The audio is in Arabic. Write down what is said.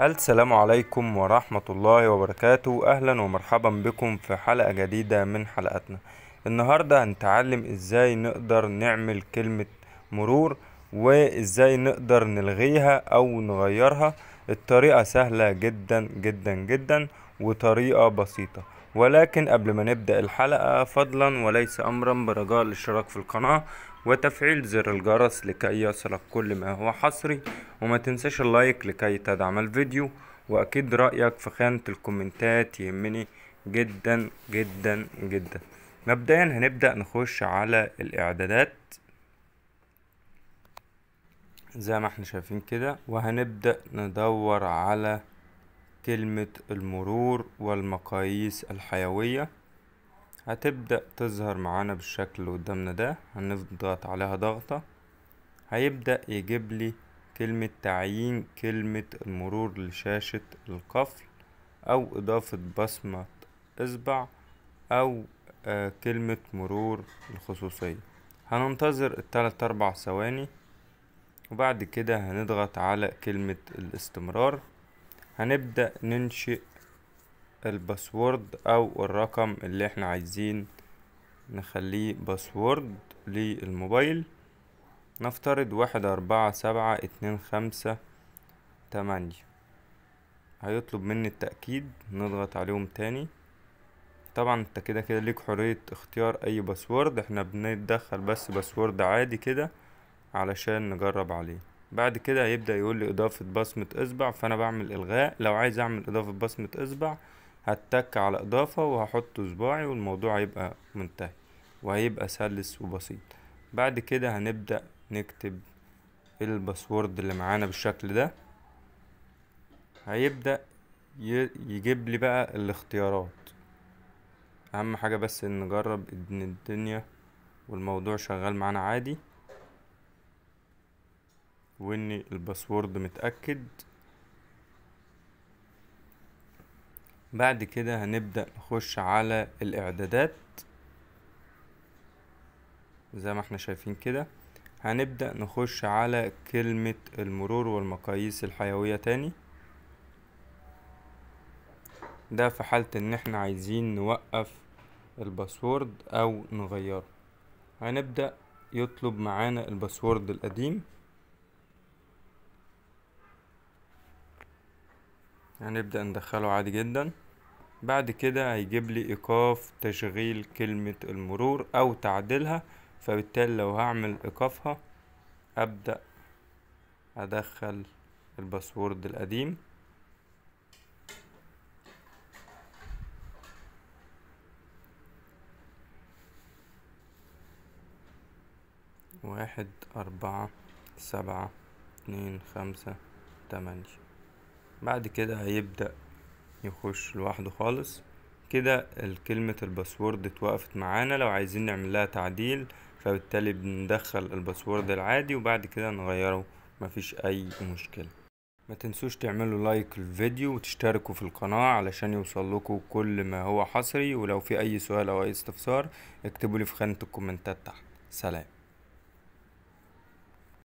السلام عليكم ورحمة الله وبركاته أهلا ومرحبا بكم في حلقة جديدة من حلقتنا النهاردة هنتعلم ازاي نقدر نعمل كلمة مرور وازاي نقدر نلغيها او نغيرها الطريقة سهلة جدا جدا جدا وطريقة بسيطة ولكن قبل ما نبدأ الحلقة فضلا وليس أمرا برجاء الاشتراك في القناة وتفعيل زر الجرس لكي يصلك كل ما هو حصري وما تنساش اللايك لكي تدعم الفيديو وأكيد رأيك في خانة الكومنتات يهمني جدا جدا جدا مبدئيا هنبدأ نخش على الإعدادات زي ما احنا شايفين كده وهنبدأ ندور على كلمة المرور والمقاييس الحيوية هتبدأ تظهر معانا بالشكل اللي قدامنا ده هنضغط عليها ضغطة هيبدأ يجيب لي كلمة تعيين كلمة المرور لشاشة القفل أو إضافة بصمة إصبع أو آه كلمة مرور الخصوصية هننتظر التلات أربع ثواني وبعد كده هنضغط على كلمة الاستمرار هنبدأ ننشئ الباسورد او الرقم اللي احنا عايزين نخليه باسورد للموبايل نفترض واحد اربعة سبعة اتنين خمسة تمانية هيطلب مني التأكيد نضغط عليهم تاني طبعا انت كده كده ليك حرية اختيار اي باسورد احنا بندخل بس باسورد عادي كده علشان نجرب عليه بعد كده هيبدأ يقول لي إضافة بصمة إصبع فأنا بعمل إلغاء لو عايز أعمل إضافة بصمة إصبع هتك على إضافة وهحط صباعي والموضوع هيبقى منتهي وهيبقى سلس وبسيط بعد كده هنبدأ نكتب الباسورد اللي معانا بالشكل ده هيبدأ يجيب لي بقى الاختيارات أهم حاجة بس نجرب إن الدنيا والموضوع شغال معانا عادي وان الباسورد متأكد بعد كده هنبدأ نخش على الاعدادات زي ما احنا شايفين كده هنبدأ نخش على كلمة المرور والمقاييس الحيوية تاني ده في حالة ان احنا عايزين نوقف الباسورد او نغيره هنبدأ يطلب معانا الباسورد القديم هنبدأ ندخله عادي جدا بعد كده هيجيب لي ايقاف تشغيل كلمة المرور او تعديلها فبالتالي لو هعمل ايقافها ابدأ ادخل الباسورد القديم واحد أربعة سبعة اتنين خمسة تمانية بعد كده هيبدأ يخش لوحده خالص كده كلمة الباسورد اتوقفت معانا لو عايزين نعمل لها تعديل فبالتالي بندخل الباسورد العادي وبعد كده نغيره مفيش اي مشكلة ما تنسوش تعملوا لايك للفيديو وتشتركوا في القناة علشان يوصل لكم كل ما هو حصري ولو في اي سؤال او اي استفسار اكتبوا لي في خانة الكومنتات تحت سلام